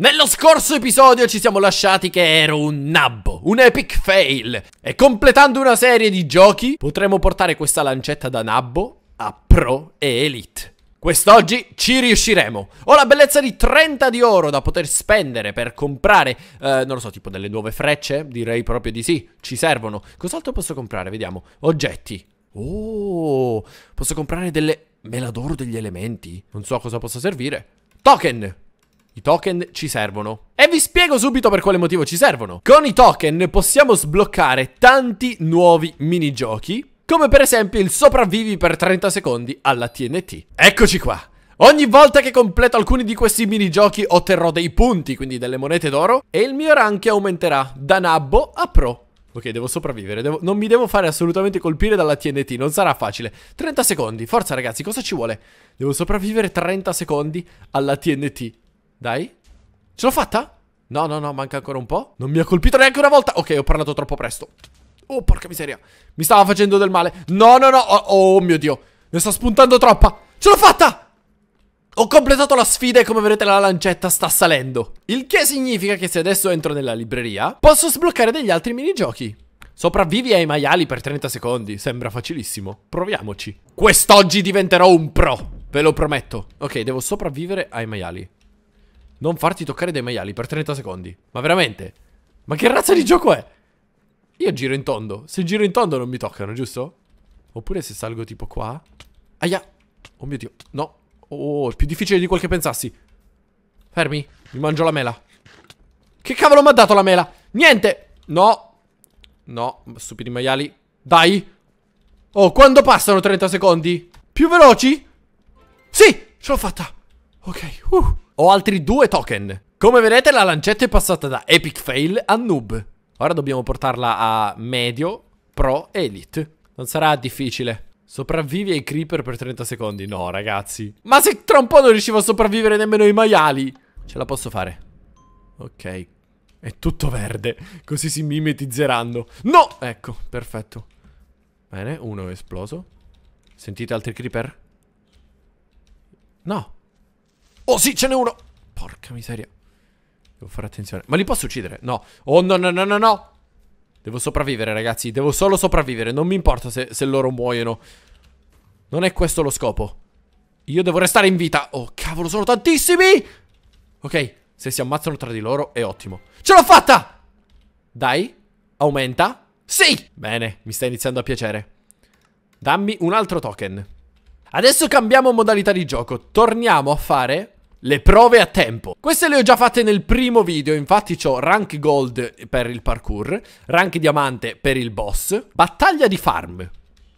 Nello scorso episodio ci siamo lasciati che ero un nabbo, un epic fail e completando una serie di giochi potremo portare questa lancetta da nabbo a pro e elite. Quest'oggi ci riusciremo. Ho la bellezza di 30 di oro da poter spendere per comprare, eh, non lo so, tipo delle nuove frecce? Direi proprio di sì, ci servono. Cos'altro posso comprare? Vediamo. Oggetti. Oh, posso comprare delle mela d'oro degli elementi? Non so a cosa possa servire. Token! I token ci servono. E vi spiego subito per quale motivo ci servono. Con i token possiamo sbloccare tanti nuovi minigiochi, come per esempio il sopravvivi per 30 secondi alla TNT. Eccoci qua. Ogni volta che completo alcuni di questi minigiochi otterrò dei punti, quindi delle monete d'oro, e il mio rank aumenterà da nabbo a pro. Ok, devo sopravvivere, devo... non mi devo fare assolutamente colpire dalla TNT, non sarà facile. 30 secondi, forza ragazzi, cosa ci vuole? Devo sopravvivere 30 secondi alla TNT. Dai. Ce l'ho fatta? No, no, no, manca ancora un po'. Non mi ha colpito neanche una volta. Ok, ho parlato troppo presto. Oh, porca miseria. Mi stava facendo del male. No, no, no. Oh, oh mio Dio. Ne sta spuntando troppa. Ce l'ho fatta! Ho completato la sfida e come vedete la lancetta sta salendo. Il che significa che se adesso entro nella libreria, posso sbloccare degli altri minigiochi. Sopravvivi ai maiali per 30 secondi, sembra facilissimo. Proviamoci. Quest'oggi diventerò un pro, ve lo prometto. Ok, devo sopravvivere ai maiali. Non farti toccare dai maiali per 30 secondi. Ma veramente? Ma che razza di gioco è? Io giro in tondo. Se giro in tondo non mi toccano, giusto? Oppure se salgo tipo qua. Aia. Oh mio Dio. No. Oh, è più difficile di quel che pensassi. Fermi. Mi mangio la mela. Che cavolo mi ha dato la mela? Niente. No. No. Stupidi maiali. Dai. Oh, quando passano 30 secondi? Più veloci? Sì. Ce l'ho fatta. Ok. Uh. Ho altri due token. Come vedete la lancetta è passata da epic fail a noob. Ora dobbiamo portarla a medio, pro e elite. Non sarà difficile. Sopravvivi ai creeper per 30 secondi. No, ragazzi. Ma se tra un po' non riuscivo a sopravvivere nemmeno ai maiali. Ce la posso fare. Ok. È tutto verde. Così si mimetizzeranno. No! Ecco, perfetto. Bene, uno è esploso. Sentite altri creeper? No. Oh sì, ce n'è uno. Porca miseria. Devo fare attenzione. Ma li posso uccidere? No. Oh no, no, no, no, no. Devo sopravvivere, ragazzi. Devo solo sopravvivere. Non mi importa se, se loro muoiono. Non è questo lo scopo. Io devo restare in vita. Oh, cavolo, sono tantissimi. Ok, se si ammazzano tra di loro è ottimo. Ce l'ho fatta! Dai, aumenta. Sì! Bene, mi sta iniziando a piacere. Dammi un altro token. Adesso cambiamo modalità di gioco. Torniamo a fare le prove a tempo. Queste le ho già fatte nel primo video, infatti ho rank gold per il parkour, rank diamante per il boss, battaglia di farm.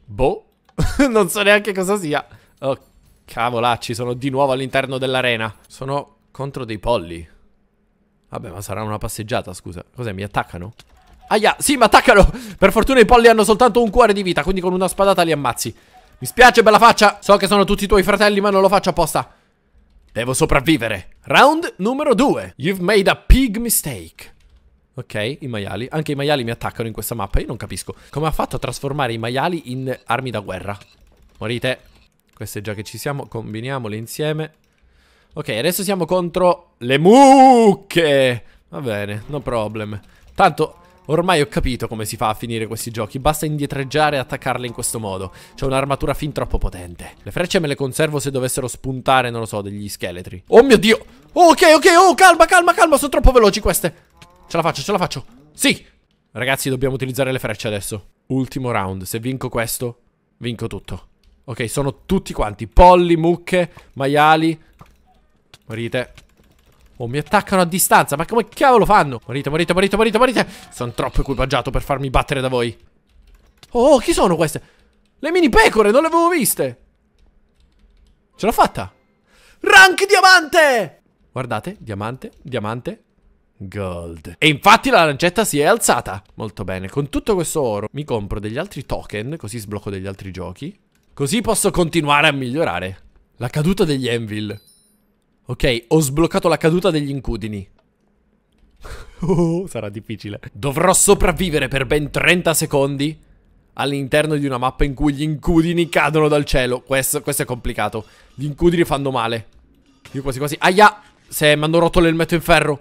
Boh, non so neanche cosa sia. Oh, cavolacci, sono di nuovo all'interno dell'arena. Sono contro dei polli. Vabbè, ma sarà una passeggiata, scusa. Cos'è, mi attaccano? Aia, sì, mi attaccano! Per fortuna i polli hanno soltanto un cuore di vita, quindi con una spadata li ammazzi. Mi spiace, bella faccia! So che sono tutti i tuoi fratelli, ma non lo faccio apposta. Devo sopravvivere. Round numero 2. You've made a pig mistake. Ok, i maiali. Anche i maiali mi attaccano in questa mappa. Io non capisco. Come ha fatto a trasformare i maiali in armi da guerra? Morite. Queste già che ci siamo, combiniamole insieme. Ok, adesso siamo contro le mucche. Va bene, no problem. Tanto Ormai ho capito come si fa a finire questi giochi, basta indietreggiare e attaccarle in questo modo. C'è un'armatura fin troppo potente. Le frecce me le conservo se dovessero spuntare, non lo so, degli scheletri. Oh mio Dio! ok, ok, oh, calma, calma, calma, sono troppo veloci queste. Ce la faccio, ce la faccio. Sì! Ragazzi, dobbiamo utilizzare le frecce adesso. Ultimo round, se vinco questo, vinco tutto. Ok, sono tutti quanti. Polli, mucche, maiali. Morite. Oh, mi attaccano a distanza. Ma come cavolo fanno? Morite, morite, morite, morite, morite. Sono troppo equipaggiato per farmi battere da voi. Oh, chi sono queste? Le mini pecore, non le avevo viste. Ce l'ho fatta. Rank diamante! Guardate, diamante, diamante, Gold. E infatti la lancetta si è alzata. Molto bene. Con tutto questo oro mi compro degli altri token, così sblocco degli altri giochi. Così posso continuare a migliorare. La caduta degli Anvil. Ok, ho sbloccato la caduta degli incudini. Oh, sarà difficile. Dovrò sopravvivere per ben 30 secondi all'interno di una mappa in cui gli incudini cadono dal cielo. Questo, questo è complicato. Gli incudini fanno male. Io quasi quasi... Aia! Se mi hanno rotto l'elmetto in ferro.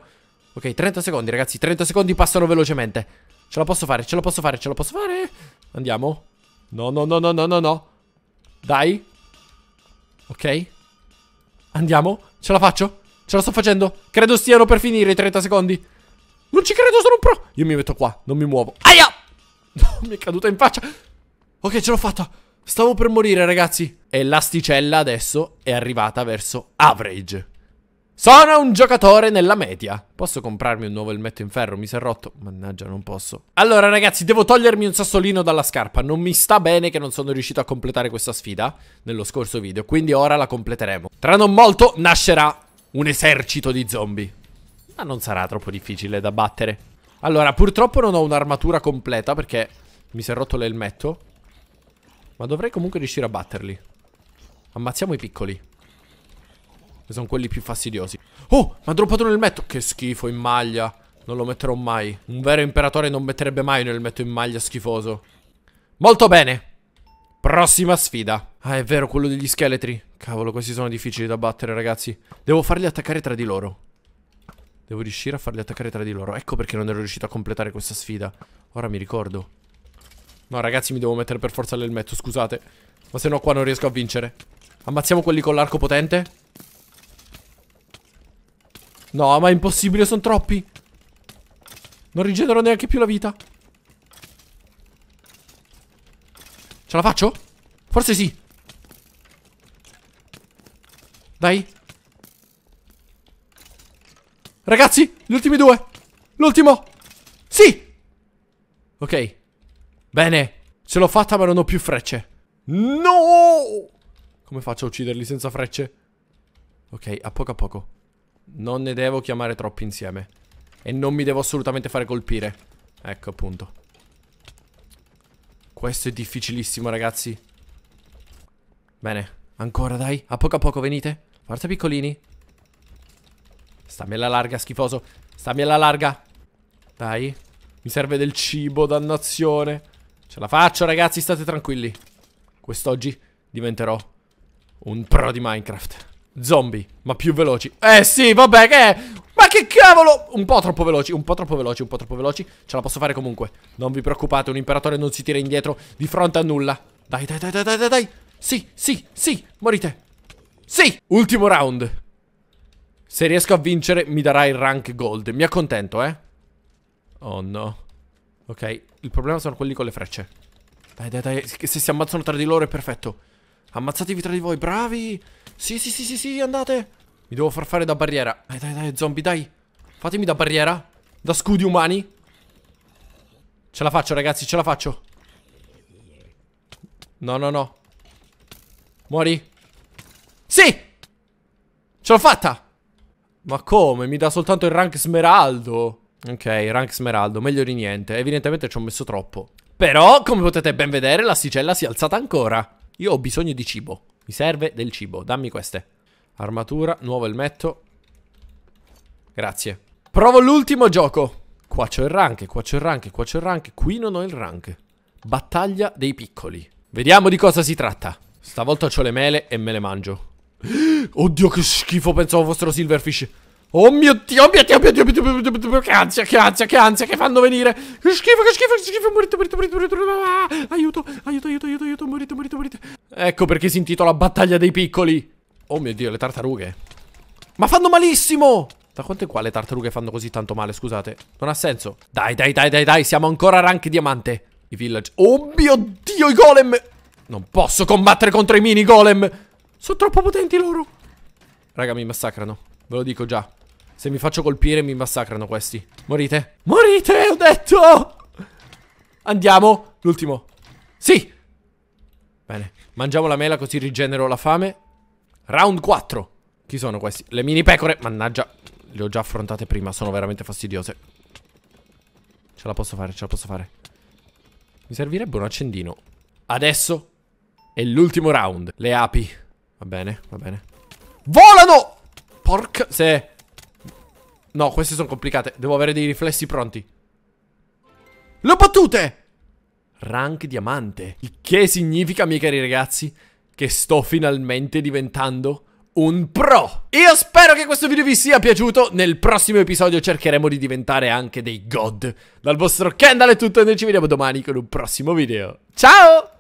Ok, 30 secondi, ragazzi. 30 secondi passano velocemente. Ce la posso fare, ce la posso fare, ce la posso fare. Andiamo. No, no, no, no, no, no, no. Dai. Ok. Andiamo? Ce la faccio? Ce la sto facendo? Credo stiano per finire i 30 secondi. Non ci credo, sono un pro. Io mi metto qua, non mi muovo. Aia! mi è caduta in faccia. Ok, ce l'ho fatta. Stavo per morire, ragazzi. E l'asticella adesso è arrivata verso average. Sono un giocatore nella media. Posso comprarmi un nuovo elmetto in ferro? Mi si è rotto. Mannaggia, non posso. Allora, ragazzi, devo togliermi un sassolino dalla scarpa. Non mi sta bene che non sono riuscito a completare questa sfida nello scorso video, quindi ora la completeremo. Tra non molto nascerà un esercito di zombie. Ma non sarà troppo difficile da battere. Allora, purtroppo non ho un'armatura completa perché mi si è rotto l'elmetto. Ma dovrei comunque riuscire a batterli. Ammazziamo i piccoli sono quelli più fastidiosi. Oh, ma ha droppato un elmetto Che schifo in maglia. Non lo metterò mai. Un vero imperatore non metterebbe mai un elmetto in maglia schifoso. Molto bene. Prossima sfida. Ah, è vero, quello degli scheletri. Cavolo, questi sono difficili da battere, ragazzi. Devo farli attaccare tra di loro. Devo riuscire a farli attaccare tra di loro. Ecco perché non ero riuscito a completare questa sfida. Ora mi ricordo. No, ragazzi, mi devo mettere per forza l'elmetto, scusate. Ma se no qua non riesco a vincere. Ammazziamo quelli con l'arco potente. No, ma è impossibile, sono troppi. Non rigenero neanche più la vita. Ce la faccio? Forse sì. Dai. Ragazzi, gli ultimi due. L'ultimo. Sì. Ok. Bene. Ce l'ho fatta ma non ho più frecce. No! Come faccio a ucciderli senza frecce? Ok, a poco a poco. Non ne devo chiamare troppi insieme. E non mi devo assolutamente fare colpire. Ecco appunto. Questo è difficilissimo ragazzi. Bene. Ancora dai. A poco a poco venite. Forza piccolini. Stammi alla larga schifoso. Stammi alla larga. Dai. Mi serve del cibo, dannazione. Ce la faccio ragazzi, state tranquilli. Quest'oggi diventerò un pro di Minecraft. Zombie, ma più veloci. Eh sì, vabbè, che è? Ma che cavolo! Un po' troppo veloci, un po' troppo veloci, un po' troppo veloci. Ce la posso fare comunque. Non vi preoccupate, un imperatore non si tira indietro di fronte a nulla. Dai, dai, dai, dai, dai, dai. Sì, sì, sì, morite. Sì! Ultimo round. Se riesco a vincere mi darà il rank gold. Mi accontento, eh? Oh no. Ok, il problema sono quelli con le frecce. Dai, dai, dai. Se si ammazzano tra di loro è perfetto. Ammazzatevi tra di voi, bravi. Sì, sì, sì, sì, sì, andate. Mi devo far fare da barriera. Dai, dai, dai, zombie, dai. Fatemi da barriera. Da scudi umani. Ce la faccio, ragazzi, ce la faccio. No, no, no. Muori. Sì! Ce l'ho fatta! Ma come? Mi dà soltanto il rank smeraldo. Ok, rank smeraldo, meglio di niente. Evidentemente ci ho messo troppo. Però, come potete ben vedere, la sigella si è alzata ancora. Io ho bisogno di cibo. Mi serve del cibo, dammi queste. Armatura, nuovo elmetto. Grazie. Provo l'ultimo gioco. Qua c'ho il rank, qua c'ho il rank, qua c'ho il rank. Qui non ho il rank. Battaglia dei piccoli. Vediamo di cosa si tratta. Stavolta ho le mele e me le mangio. Oddio che schifo, pensavo fossero silverfish. Oh mio dio, oh mio dio, oh mio dio, oh mio dio, oh mio che ansia, che ansia, che ansia, che fanno venire. Che schifo, che schifo, che schifo, morite, morito, morite, morito, ah, aiuto, aiuto, aiuto, aiuto, aiuto, morito, morite, morito. Ecco perché si intitola Battaglia dei piccoli. Oh mio dio, le tartarughe. Ma fanno malissimo! Da quanto è qua le tartarughe fanno così tanto male, scusate? Non ha senso. Dai, dai, dai, dai, dai, siamo ancora rank diamante. I village. Oh mio dio, i golem! Non posso combattere contro i mini golem! Sono troppo potenti loro. Raga, mi massacrano. Ve lo dico già. Se mi faccio colpire mi massacrano questi. Morite. Morite, ho detto! Andiamo. L'ultimo. Sì! Bene. Mangiamo la mela così rigenero la fame. Round 4. Chi sono questi? Le mini pecore. Mannaggia. Le ho già affrontate prima. Sono veramente fastidiose. Ce la posso fare, ce la posso fare. Mi servirebbe un accendino. Adesso è l'ultimo round. Le api. Va bene, va bene. Volano! Porca... Se... No, queste sono complicate. Devo avere dei riflessi pronti. Le ho battute! Rank diamante. Il che significa, miei cari ragazzi, che sto finalmente diventando un pro. Io spero che questo video vi sia piaciuto. Nel prossimo episodio cercheremo di diventare anche dei god. Dal vostro Kendall è tutto e noi ci vediamo domani con un prossimo video. Ciao!